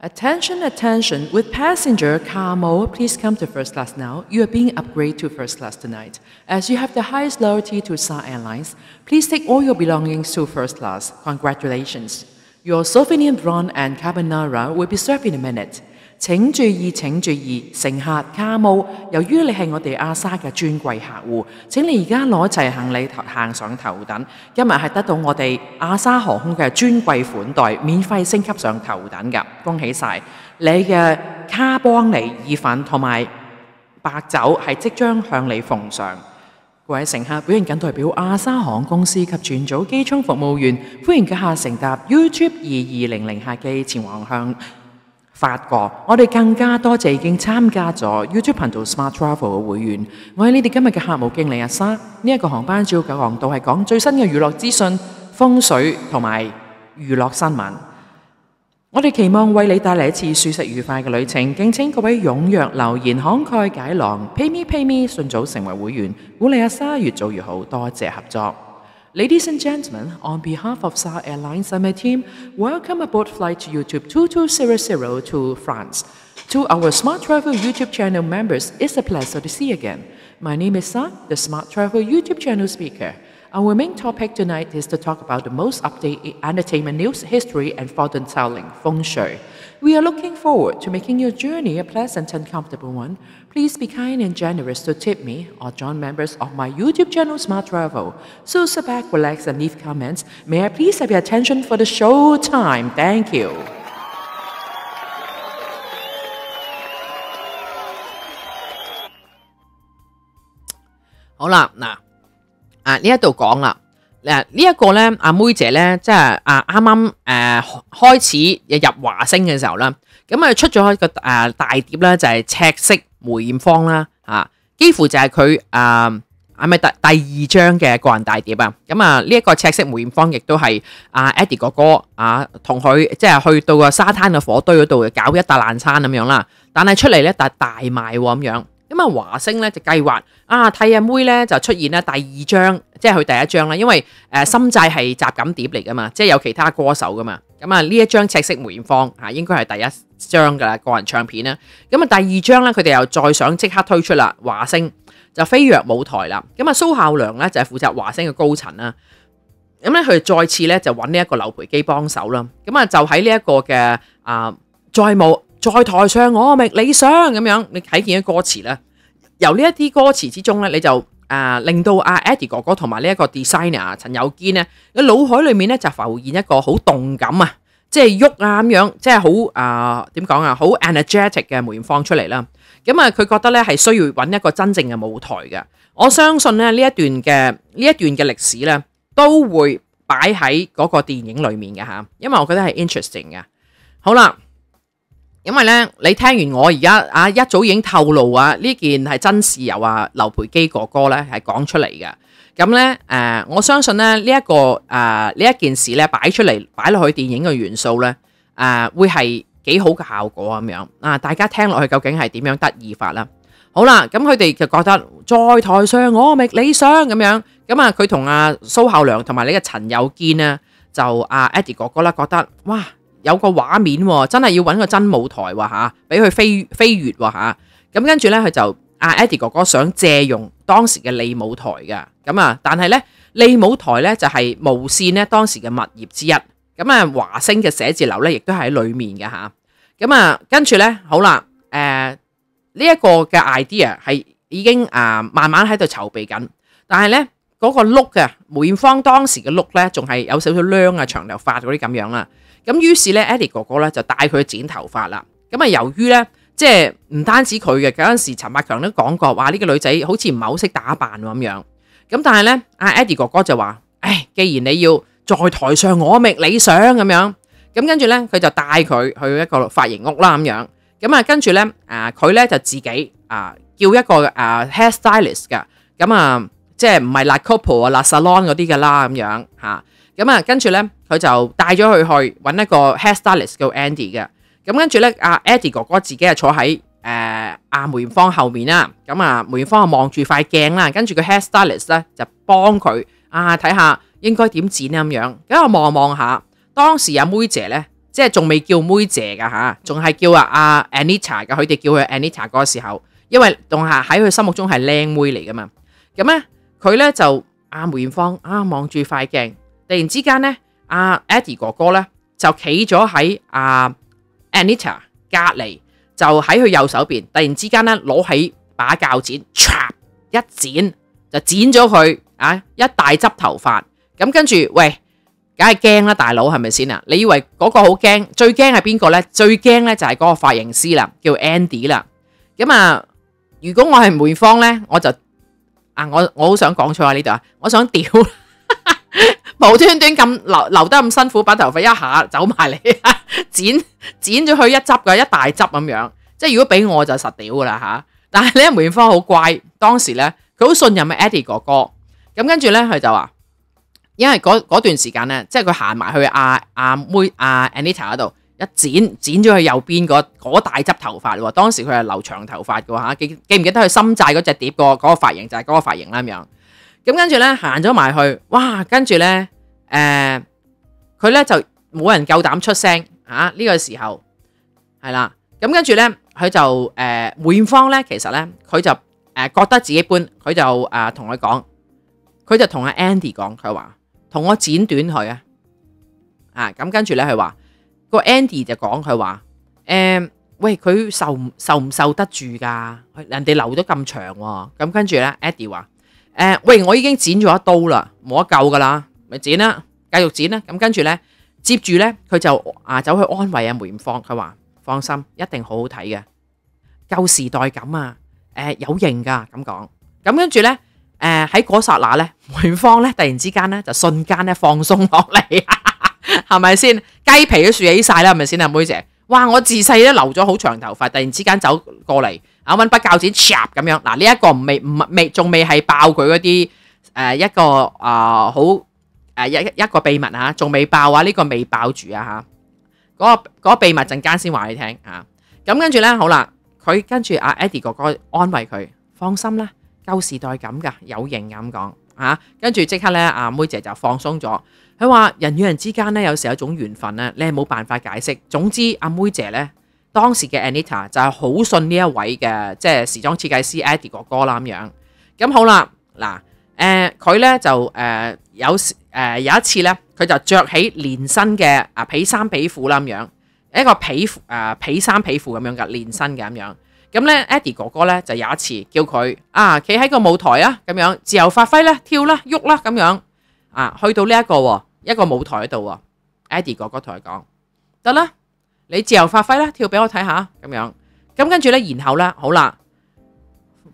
Attention, attention. With passenger car please come to first class now. You are being upgraded to first class tonight. As you have the highest loyalty to Star Airlines, please take all your belongings to first class. Congratulations. Your souvenir prawn and carbonara will be served in a minute. 请注意，请注意，乘客卡姆，由于你系我哋阿沙嘅尊贵客户，请你而家攞齐行李行上头等，今日系得到我哋阿沙航空嘅尊贵款待，免费升级上头等噶，恭喜晒！你嘅卡邦尼意粉同埋白酒系即将向你奉上，各位乘客，表扬仅代表阿沙航空公司及全组机舱服务员，欢迎佢下乘搭 U trip 二二零零客机前往向。法国，我哋更加多谢已经参加咗 YouTube 频道 Smart Travel 嘅会员。我系你哋今日嘅客户经理阿莎。呢一个航班，主要九航道系讲最新嘅娱乐资讯、风水同埋娱乐新闻。我哋期望为你带嚟一次舒适愉快嘅旅程。敬请各位踊跃留言，慷慨解囊，pay me pay me，顺早成为会员。鼓勵阿莎越早越好多谢合作。Ladies and gentlemen, on behalf of SAR Airlines my Team, welcome aboard flight YouTube 2200 to France. To our Smart Travel YouTube channel members, it's a pleasure to see you again. My name is Sa, the Smart Travel YouTube channel speaker. Our main topic tonight is to talk about the most updated entertainment news, history, and fortune telling, feng shui. We are looking forward to making your journey a pleasant and comfortable one. Please be kind and generous to tip me or join members of my YouTube channel Smart Travel. So sit back, relax, and leave comments. May I please have your attention for the show time? Thank you. All 好啦，嗱，啊呢一度講啦。嗱，呢一個咧，阿妹姐咧，即係啊啱啱诶開始入華星嘅時候啦，咁啊出咗一個诶大碟咧，就係《赤色梅艷芳》啦嚇，幾乎就係佢誒系咪第第二張嘅個人大碟啊。咁啊呢一個《赤色梅艷芳》亦都係阿 Eddie 哥哥啊，同佢即係去到個沙灘嘅火堆嗰度搞一笪爛餐咁樣啦，但係出嚟咧笪大賣喎咁樣。咁啊，华星咧就计划啊，替阿妹咧就出现啦第二张，即系佢第一张啦。因为诶，心债系集锦碟嚟噶嘛，即系有其他歌手噶嘛。咁啊，呢一张赤色梅艳芳啊，应该系第一张噶啦个人唱片啦。咁啊，第二张咧，佢哋又再想即刻推出啦。华星就飞跃舞台啦。咁啊，苏孝良咧就系负责华星嘅高层啦。咁咧，佢再次咧就揾呢一个刘培基帮手啦。咁啊，就喺呢一个嘅啊，在冇在台上我觅理想咁样，你睇见嘅歌词咧。由呢一啲歌詞之中咧，你就啊令到阿 Eddie 哥哥同埋呢一個 designer 陳友坚咧个腦海裏面咧就浮現一個好動感啊，即系喐啊咁樣，即係好啊點講啊，好 energetic 嘅梅艳芳出嚟啦。咁啊，佢覺得咧係需要揾一個真正嘅舞台嘅。我相信咧呢一段嘅呢一段嘅歷史咧都會擺喺嗰個電影裏面嘅吓，因為我覺得係 interesting 嘅。好啦。因为咧，你听完我而家啊一早已经透露啊，呢件系真事由啊刘培基哥哥咧系讲出嚟嘅，咁咧诶，我相信咧呢一个诶呢一件事咧摆出嚟摆落去电影嘅元素咧诶，会系几好嘅效果咁样啊！大家听落去究竟系点样得意法啦？好啦，咁佢哋就觉得在台上我觅理想咁样，咁啊佢同阿苏孝良同埋呢个陈友坚啊，就阿 Eddie 哥哥啦觉得哇！有个画面真系要搵个真舞台，话吓俾佢飞飞跃，吓咁跟住咧佢就阿 Eddie 哥哥想借用当时嘅利舞台嘅咁啊，但系咧利舞台咧就系无线咧当时嘅物业之一咁啊，华星嘅写字楼咧亦都喺里面嘅吓咁啊，跟住咧好啦，诶呢一个嘅 idea 系已经啊慢慢喺度筹备紧，但系咧嗰个 look 梅艳芳当时嘅 look 咧仲系有少少亮啊长头发嗰啲咁样啦。咁於是咧，Eddie 哥哥咧就帶佢剪頭髮啦。咁啊，由於咧，即係唔單止佢嘅嗰陣時，陳百強都講過話呢個女仔好似唔係好識打扮咁樣。咁但係咧，阿 Eddie 哥哥就話：，唉，既然你要在台上我覅理想咁樣。咁跟住咧，佢就帶佢去一個髮型屋啦咁樣。咁啊，跟住咧，啊佢咧就自己啊叫一個啊 hair stylist 嘅。咁啊，即係唔係辣 couple 啊拉 salon 嗰啲㗎啦咁樣嚇。咁啊，跟住咧，佢就帶咗佢去揾一個 hair stylist 叫 Andy 嘅。咁跟住咧，阿 Andy 哥哥自己系坐喺誒阿梅元芳後面啦。咁啊，梅元芳啊望住塊鏡啦，跟住個 hair stylist 咧就幫佢啊睇下應該點剪咁樣咁啊望望下。當時阿妹姐咧，即係仲未叫妹姐噶吓，仲係叫啊阿 Anita 嘅。佢哋叫佢 Anita 嗰個時候，因為仲係喺佢心目中係靚妹嚟噶嘛。咁咧佢咧就阿梅元芳啊望住塊鏡。突然之间咧，阿 e d d i e 哥哥咧就企咗喺阿 Anita 隔篱，就喺佢右手边。突然之间咧，攞起把铰剪，一剪就剪咗佢啊！一大执头发。咁跟住喂，梗系惊啦，大佬系咪先啊？你以为嗰个好惊，最惊系边个咧？最惊咧就系嗰个发型师啦，叫 Andy 啦。咁啊，如果我系梅芳咧，我就啊，我我好想讲错喺呢度啊，我想屌。无端端咁留留得咁辛苦，把头发一下走埋嚟，剪剪咗去一执嘅一大执咁样。即系如果俾我就实屌啦吓。但系咧梅艳芳好乖，当时咧佢好信任阿 Eddie 哥哥，咁跟住咧佢就话，因为嗰段时间咧，即系佢行埋去阿阿妹阿 Anita 嗰度，一剪剪咗去右边嗰大执头发。当时佢系留长头发嘅吓，记记唔记得佢深寨嗰只碟个嗰个发型就系嗰个发型啦咁样。咁跟住咧行咗埋去，哇！跟住咧，诶，佢咧就冇人够胆出声啊！呢个时候系啦，咁跟住咧，佢就诶，梅艳芳咧，其实咧，佢就诶，觉得自己般，佢就诶，同佢讲，佢就同阿 Andy 讲，佢话同我剪短佢啊，啊！咁跟住咧，佢话个 Andy 就讲佢话，诶，喂，佢受唔受唔受得住噶？人哋留咗咁长喎，咁跟住咧，Andy 话。诶，喂，我已经剪咗一刀啦，冇得救噶啦，咪剪啦，继续剪啦。咁跟住呢，接住呢，佢就啊走去安慰阿梅艳芳，佢话：放心，一定好好睇嘅，旧时代感啊，诶有型噶咁讲。咁跟住呢，诶喺嗰刹那呢，梅艳芳呢突然之间呢，就瞬间呢放松落嚟 系咪先？鸡皮都竖起晒啦，系咪先啊，妹姐？哇，我自细都留咗好长头发，突然之间走过嚟。五蚊笔铰剪，插咁样嗱，呢一个唔未唔未仲未系爆佢嗰啲诶一个啊好诶一一个秘密吓，仲未爆啊，呢个未爆住啊吓，嗰个个秘密阵间先话你听吓。咁跟住咧，好啦，佢跟住阿 Eddie 哥哥安慰佢，放心啦，旧时代咁噶，有型咁讲啊。跟住即刻咧，阿妹姐就放松咗。佢话人与人之间咧，有时一种缘分咧，你系冇办法解释。总之，阿妹姐咧。當時嘅 Anita 就係好信呢一位嘅即系時裝設計師 Eddie 哥哥啦咁樣，咁好啦嗱，誒佢咧就誒有誒有一次咧，佢就着起連身嘅啊皮衫皮褲啦咁樣，一個皮褲啊皮衫皮褲咁樣嘅連身嘅咁樣，咁咧 Eddie 哥哥咧就有一次叫佢啊企喺個舞台啊咁樣自由發揮啦，跳啦喐啦咁樣啊去到呢一個一個舞台度喎，Eddie 哥哥同佢講得啦。你自由發揮啦，跳俾我睇下咁樣，咁跟住咧，然後咧，好啦，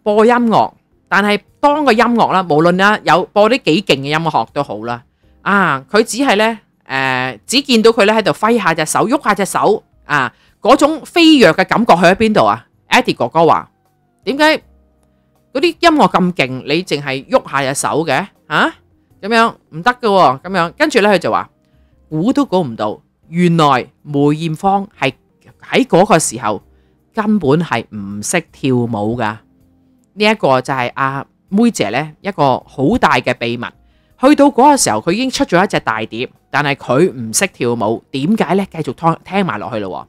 播音樂，但係當個音樂啦，無論啦有播啲幾勁嘅音樂都好啦，啊，佢只係咧誒，只見到佢咧喺度揮下隻手，喐下隻手，啊，嗰種飛躍嘅感覺去喺邊度啊？Eddie 哥哥話：點解嗰啲音樂咁勁，你淨係喐下隻手嘅？啊，咁樣唔得嘅喎，咁樣跟住咧，佢就話估都估唔到。原来梅艳芳系喺嗰个时候根本系唔识跳舞噶。呢一个就系阿妹姐呢一个好大嘅秘密。去到嗰个时候，佢已经出咗一只大碟，但系佢唔识跳舞，点解呢？继续听听埋落去咯。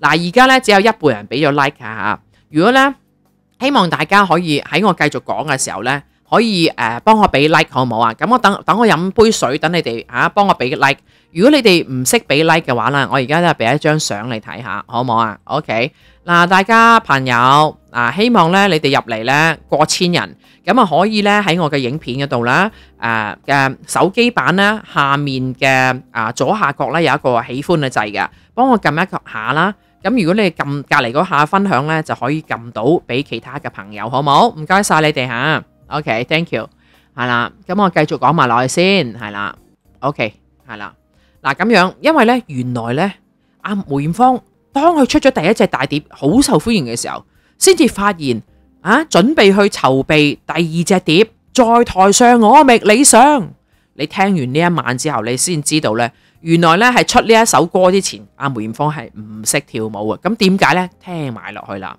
嗱，而家呢，只有一半人俾咗 like 吓，如果呢，希望大家可以喺我继续讲嘅时候呢。可以誒，幫我俾 like 好唔好啊？咁我等等我飲杯水，等你哋嚇幫我俾 like。如果你哋唔識俾 like 嘅話啦，我而家咧俾一張相你睇下，好唔好啊？OK 嗱，大家朋友嗱，希望咧你哋入嚟咧過千人咁啊，可以咧喺我嘅影片嗰度啦誒嘅手機版咧下面嘅啊左下角咧有一個喜歡嘅掣嘅，幫我撳一下啦。咁如果你撳隔離嗰下分享咧，就可以撳到俾其他嘅朋友，好唔好？唔該晒你哋嚇。OK，thank you，系啦，咁我继续讲埋落去先，系啦，OK，系啦，嗱咁样，因为咧，原来咧，阿梅艳芳当佢出咗第一只大碟，好受欢迎嘅时候，先至发现啊，准备去筹备第二只碟，在台上我觅理想。你听完呢一晚之后，你先知道咧，原来咧系出呢一首歌之前，阿梅艳芳系唔识跳舞啊，咁点解咧？听埋落去啦。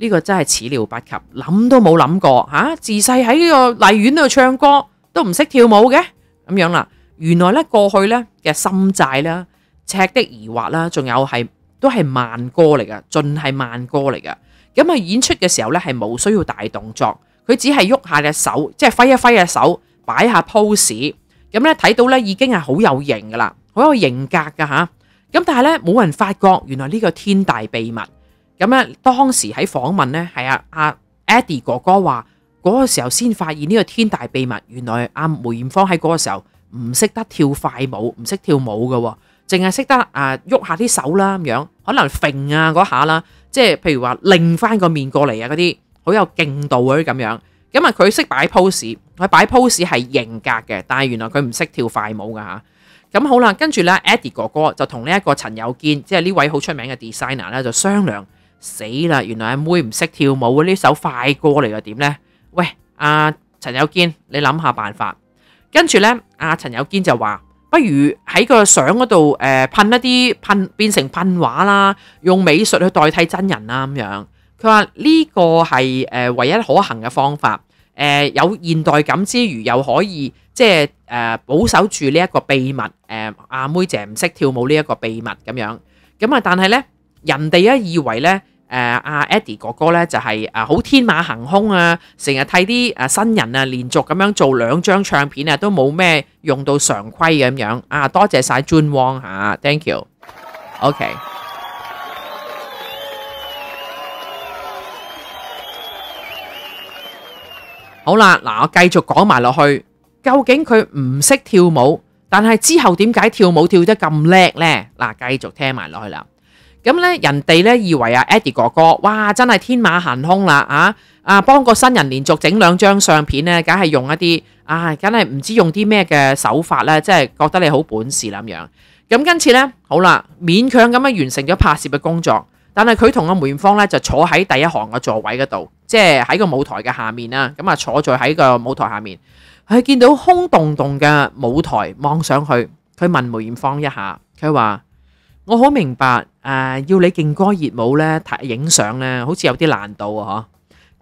呢個真係始料不及，諗都冇諗過嚇。自細喺呢個麗園度唱歌，都唔識跳舞嘅咁樣啦。原來咧過去咧嘅心债啦、赤的而畫啦，仲有係都係慢歌嚟噶，盡係慢歌嚟噶。咁啊演出嘅時候咧係冇需要大動作，佢只係喐下隻手，即係揮一揮隻手，擺下 pose。咁咧睇到咧已經係好有型噶啦，好有型格噶吓。咁但係咧冇人發覺，原來呢個天大秘密。咁咧，當時喺訪問咧，係阿阿 Eddie 哥哥話嗰個時候先發現呢個天大秘密，原來阿梅艷芳喺嗰個時候唔識得跳快舞，唔識跳舞嘅喎，淨係識得啊喐下啲手啦咁樣，可能揈啊嗰下啦，即係譬如話拧翻個面過嚟啊嗰啲，好有勁度嗰啲咁樣。咁啊，佢識擺 pose，佢擺 pose 係型格嘅，但係原來佢唔識跳快舞噶吓。咁好啦，跟住咧，Eddie 哥哥就同呢一個陳友坚，即係呢位好出名嘅 designer 咧，就商量。死啦！原来阿妹唔识跳舞，呢首快歌嚟又点呢？喂，阿陈友坚，你谂下办法。跟住呢，阿陈友坚就话：不如喺个相嗰度，诶喷一啲喷，变成喷画啦，用美术去代替真人啦，咁样。佢话呢个系诶唯一可行嘅方法，诶有现代感之余又可以即系诶保守住呢一个秘密，诶阿妹姐唔识跳舞呢一个秘密咁样。咁啊，但系呢，人哋啊，以為咧，誒阿 Eddie 哥哥咧就係啊好天馬行空啊，成日替啲誒新人啊連續咁樣做兩張唱片啊，都冇咩用到常規咁樣啊！多謝晒專旺嚇，thank you。OK。好啦，嗱我繼續講埋落去，究竟佢唔識跳舞，但系之後點解跳舞跳得咁叻咧？嗱，繼續聽埋落去啦。咁咧，人哋咧以為啊，Eddie 哥哥，哇，真係天馬行空啦啊！啊，幫個新人連續整兩張相片咧，梗係用一啲，啊，梗係唔知用啲咩嘅手法咧，即係覺得你好本事啦咁樣。咁今次咧，好啦，勉強咁樣完成咗拍攝嘅工作，但係佢同阿梅艷芳咧就坐喺第一行嘅座位嗰度，即係喺個舞台嘅下面啦。咁啊，坐在喺個舞台下面，佢見到空洞洞嘅舞台望上去，佢問梅艷芳一下，佢話。我好明白，誒要你勁歌熱舞咧，睇影相咧，好似有啲難度啊！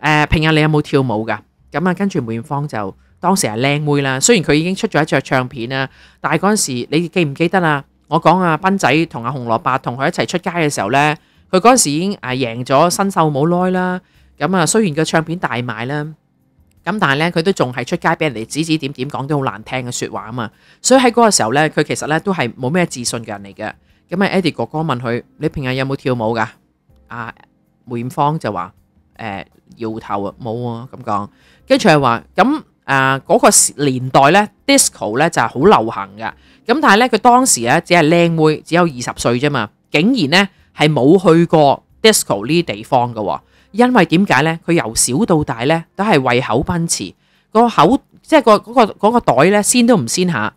嗬，誒平日你有冇跳舞噶？咁啊，跟住梅艷芳就當時係靚妹啦。雖然佢已經出咗一隻唱片啦，但係嗰陣時你記唔記得啊？我講啊，斌仔同阿紅蘿蔔同佢一齊出街嘅時候咧，佢嗰陣時已經誒贏咗新秀冇耐啦。咁啊，雖然個唱片大賣啦，咁但係咧佢都仲係出街俾人哋指指點點，講啲好難聽嘅説話啊嘛。所以喺嗰個時候咧，佢其實咧都係冇咩自信嘅人嚟嘅。咁啊，Eddie 哥哥問佢：你平日有冇跳舞噶？阿梅艷芳就話：摇搖頭冇啊，咁講。跟住佢話：咁诶，嗰個年代咧，disco 咧就係好流行噶。咁但係咧，佢當時咧只係靚妹，只有二十歲啫嘛，竟然咧係冇去過 disco 呢啲地方噶。因為點解咧？佢由小到大咧都係胃口奔馳，個口即係个嗰个、袋咧，先都唔先下。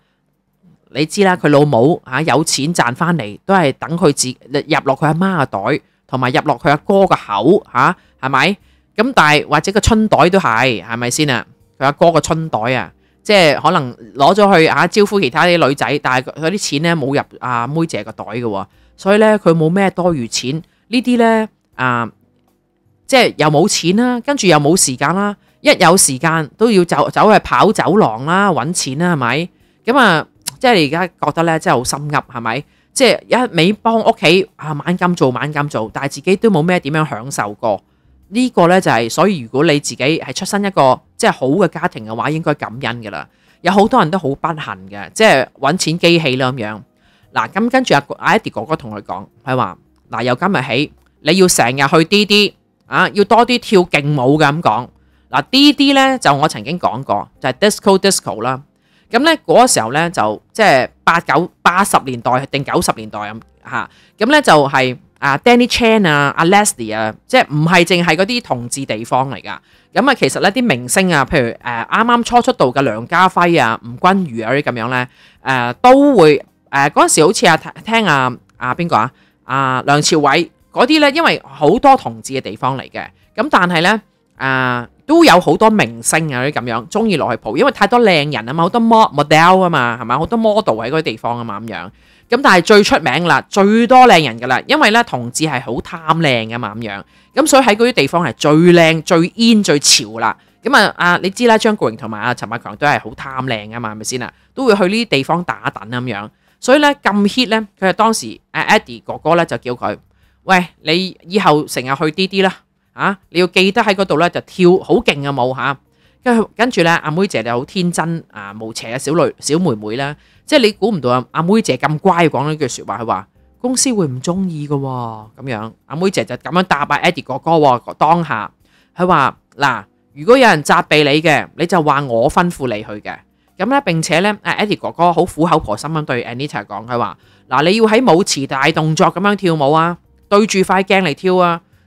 你知啦，佢老母嚇有錢賺翻嚟，都係等佢自入落佢阿媽嘅袋，同埋入落佢阿哥個口嚇，系咪咁？但系或者個春袋都係，系咪先啊？佢阿哥個春袋啊，即係可能攞咗去嚇招呼其他啲女仔，但系佢啲錢咧冇入阿妹姐個袋嘅，所以咧佢冇咩多餘錢呢啲咧啊，即係又冇錢啦，跟住又冇時間啦，一有時間都要走走去跑走廊啦，揾錢啦，係咪咁啊？即係而家覺得咧，真係好心噏，係咪？即係一味幫屋企啊，晚咁做晚咁做，但係自己都冇咩點樣享受過。呢個咧就係所以，如果你自己係出身一個即係好嘅家庭嘅話，應該感恩噶啦。有好多人都好不幸嘅，即係揾錢機器啦咁樣。嗱，咁跟住阿阿 Edie 哥哥同佢講，佢話嗱，由今日起你要成日去 D.D. 啊，要多啲跳勁舞咁講。嗱，D.D. 咧就我曾經講過，就係 disco disco 啦。咁咧嗰個時候咧就即系八九八十年代定九十年代咁嚇，咁咧就係啊 Danny Chan 啊、阿 l e s l i e 啊，即系唔係淨係嗰啲同志地方嚟噶。咁啊，其實咧啲明星啊，譬如誒啱啱初出道嘅梁家輝啊、吳君如啊啲咁樣咧，誒都會誒嗰陣時好似啊聽啊啊邊個啊啊梁朝偉嗰啲咧，因為好多同志嘅地方嚟嘅。咁但係咧啊～都有好多明星啊啲咁樣，中意落去蒲，因為太多靚人啊嘛，好多 model 啊嘛，係嘛，好多 model 喺嗰啲地方啊嘛咁樣。咁但係最出名啦，最多靚人噶啦，因為咧同志係好貪靚噶嘛咁樣。咁所以喺嗰啲地方係最靚、最 in、最潮啦。咁啊啊，你知啦，張國榮同埋啊陳百強都係好貪靚噶嘛，係咪先啊？都會去呢啲地方打等咁樣。所以咧咁 hit 咧，佢係當時阿 Eddie 哥哥咧就叫佢：，喂，你以後成日去啲啲啦。啊！你要记得喺嗰度咧就跳好劲嘅舞吓，跟跟住咧阿妹姐就好天真啊无邪嘅小女小妹妹啦，即系你估唔到啊！阿妹姐咁乖讲呢句说话，佢话公司会唔中意嘅咁样，阿妹姐就咁样打阿 Eddie 哥哥当下，佢话嗱如果有人责备你嘅，你就话我吩咐你去嘅，咁咧并且咧阿 Eddie 哥哥好苦口婆心咁对 Anita 讲，佢话嗱你要喺舞池大动作咁样跳舞啊，对住块镜嚟跳啊！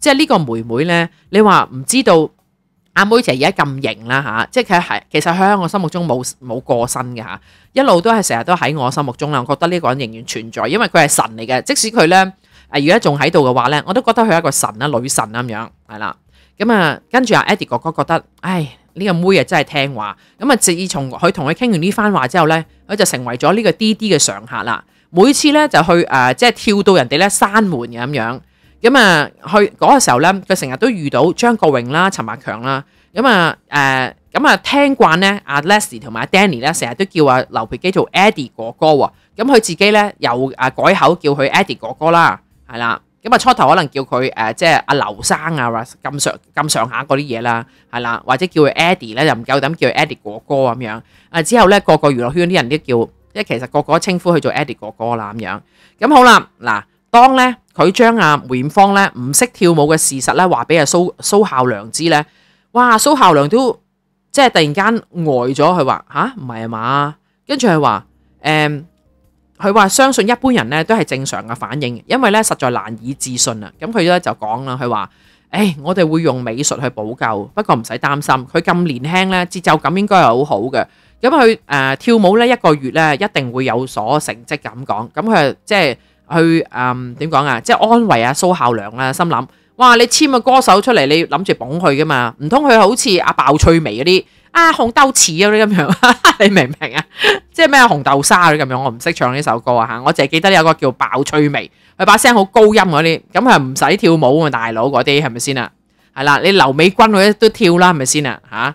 即係呢個妹妹呢，你話唔知道阿妹其實而家咁型啦吓，即係佢系其實喺我心目中冇冇過身嘅吓，一路都係成日都喺我心目中啦，覺得呢個人仍然存在，因為佢係神嚟嘅，即使佢呢，诶而家仲喺度嘅話呢，我都覺得佢係一個神啊女神咁樣，係啦。咁啊，跟住阿 Eddie 哥哥覺得，唉呢個妹啊真係聽話。咁啊自從佢同佢傾完呢番話之後呢，佢就成為咗呢個 D D 嘅常客啦。每次呢，就去誒即係跳到人哋呢閂門咁樣。咁啊，去嗰個時候咧，佢成日都遇到張國榮啦、陳百強啦。咁啊，誒，咁啊，聽慣咧，阿 Leslie 同埋阿 Danny 咧，成日都叫阿劉培基做 Eddie 哥哥喎。咁佢自己咧又啊改口叫佢 Eddie 哥哥啦，係啦。咁啊初頭可能叫佢誒，即係阿劉生啊，或咁上咁上下嗰啲嘢啦，係啦，或者叫佢 Eddie 咧又唔夠膽叫佢 Eddie 哥哥咁樣。啊之後咧，個個娛樂圈啲人都叫，即係其實個個稱呼佢做 Eddie 哥哥啦咁樣。咁好啦，嗱。当咧佢将阿梅艳芳咧唔识跳舞嘅事实咧话俾阿苏苏孝良知咧，哇！苏孝良都即系突然间呆咗，佢话吓唔系啊嘛？跟住佢话诶，佢话相信一般人咧都系正常嘅反应，因为咧实在难以置信啊。咁佢咧就讲啦，佢话诶，我哋会用美术去补救，不过唔使担心，佢咁年轻咧节奏感应该系好好嘅。咁佢诶跳舞咧一个月咧一定会有所成绩咁讲。咁佢即系。去誒點講啊？即係安慰阿蘇孝良啦，心諗哇！你簽個歌手出嚟，你諗住捧佢噶嘛？唔通佢好似阿爆翠眉嗰啲啊紅豆似嗰啲咁樣？你明唔明啊？即係咩紅豆沙嗰啲咁樣？我唔識唱呢首歌啊嚇！我淨係記得有個叫爆翠眉，佢把聲好高音嗰啲，咁係唔使跳舞啊大佬嗰啲係咪先啊？係啦，你劉美君嗰啲都跳啦係咪先啊？嚇！